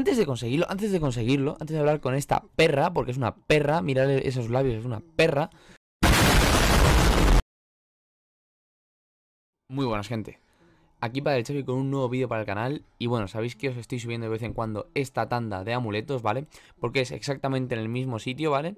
Antes de conseguirlo, antes de conseguirlo, antes de hablar con esta perra, porque es una perra, mirad esos labios, es una perra. Muy buenas, gente. Aquí para el Chevy con un nuevo vídeo para el canal y bueno, sabéis que os estoy subiendo de vez en cuando esta tanda de amuletos, ¿vale? Porque es exactamente en el mismo sitio, ¿vale?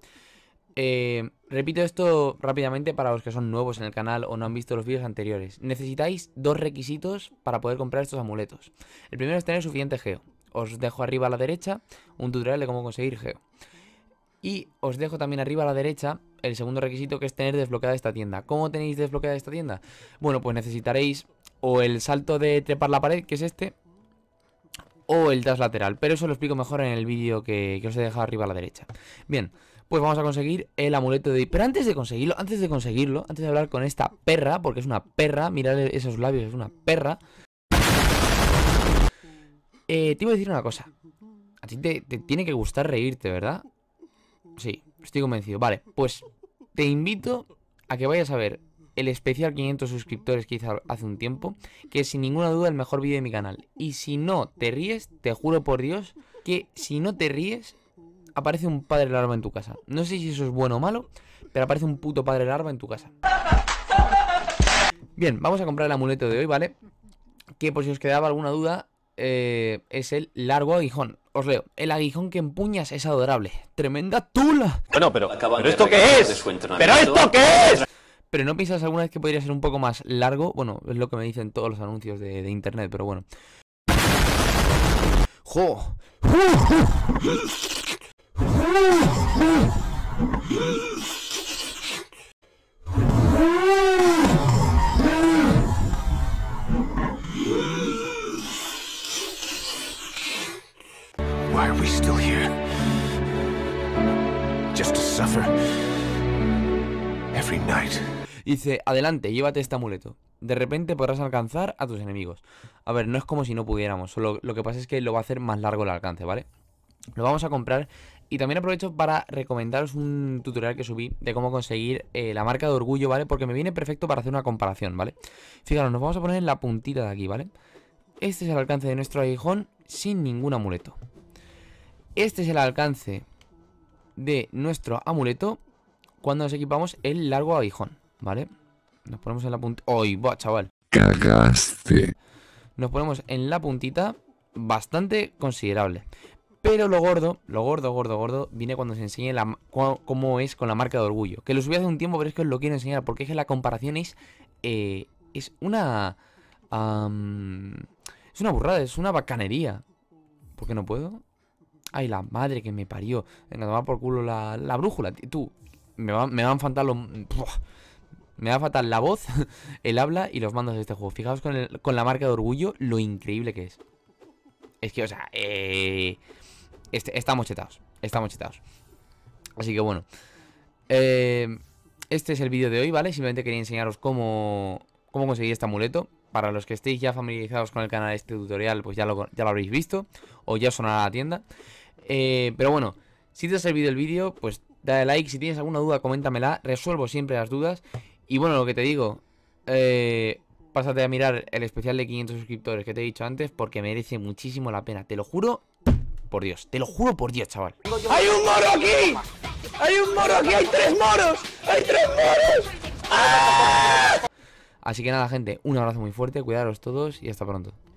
Eh, repito esto rápidamente para los que son nuevos en el canal o no han visto los vídeos anteriores. Necesitáis dos requisitos para poder comprar estos amuletos. El primero es tener suficiente geo os dejo arriba a la derecha un tutorial de cómo conseguir geo. Y os dejo también arriba a la derecha el segundo requisito que es tener desbloqueada esta tienda. ¿Cómo tenéis desbloqueada esta tienda? Bueno, pues necesitaréis o el salto de trepar la pared, que es este, o el dash lateral. Pero eso lo explico mejor en el vídeo que, que, os he dejado arriba a la derecha. Bien, pues vamos a conseguir el amuleto de... Pero antes de conseguirlo, antes de conseguirlo, antes de hablar con esta perra, porque es una perra, mirad esos labios, es una perra... Eh, te iba a decir una cosa. A ti te, tiene que gustar reírte, ¿verdad? Sí, estoy convencido. Vale, pues te invito a que vayas a ver el especial 500 suscriptores que hice hace un tiempo, que es sin ninguna duda el mejor vídeo de mi canal. Y si no te ríes, te juro por Dios que si no te ríes, aparece un padre larva en tu casa. No sé si eso es bueno o malo, pero aparece un puto padre larva en tu casa. Bien, vamos a comprar el amuleto de hoy, ¿vale? Que por si os quedaba alguna duda, eh, es el largo aguijón. Os leo, el aguijón que empuñas es adorable. Tremenda tula. Bueno, pero, esto qué es? ¿Pero esto qué es? Pero no piensas alguna vez que podría ser un poco más largo. Bueno, es lo que me dicen todos los anuncios de, internet, pero bueno. ¡Jo! Dice, adelante, llévate este amuleto. De repente podrás alcanzar a tus enemigos. A ver, no es como si no pudiéramos, solo lo que pasa es que lo va a hacer más largo el alcance, ¿vale? Lo vamos a comprar y también aprovecho para recomendaros un tutorial que subí de cómo conseguir eh, la marca de orgullo, ¿vale? Porque me viene perfecto para hacer una comparación, ¿vale? Fijaros, nos vamos a poner en la puntita de aquí, ¿vale? Este es el alcance de nuestro aguijón sin ningún amuleto. Este es el alcance de nuestro amuleto cuando nos equipamos el largo aguijón, ¿vale? Nos ponemos en la puntita... ¡Ay, va, chaval! ¡Cagaste! Nos ponemos en la puntita bastante considerable. Pero lo gordo, lo gordo, gordo, gordo, viene cuando se enseñe la, cómo es con la marca de orgullo. Que lo subí hace un tiempo, pero es que os lo quiero enseñar, porque es que la comparación es... Eh, es una... es una burrada, es una bacanería. ¿Por qué no puedo? Ay, la madre que me parió. Venga, toma por culo la, brújula, Tú, me, va, a van Me va a faltar la voz, el habla y los mandos de este juego. Fijaos con, la marca de orgullo lo increíble que es. Es que, o sea, eh, este, estamos chetados. Estamos chetados. Así que bueno. Eh, este es el vídeo de hoy, ¿vale? Simplemente quería enseñaros cómo, cómo conseguir este amuleto. Para los que estéis ya familiarizados con el canal, de este tutorial, pues ya lo, ya lo habréis visto. O ya os sonará la tienda. Eh, pero bueno, si te ha servido el vídeo, pues dale like. Si tienes alguna duda, coméntamela. Resuelvo siempre las dudas. Y bueno, lo que te digo, eh, pásate a mirar el especial de 500 suscriptores que te he dicho antes porque merece muchísimo la pena. Te lo juro por Dios. Te lo juro por Dios, chaval. ¡Hay un moro aquí! ¡Hay un moro aquí! ¡Hay tres moros! ¡Hay tres moros! ¡Ah! Así que nada, gente, un abrazo muy fuerte, cuidaros todos y hasta pronto.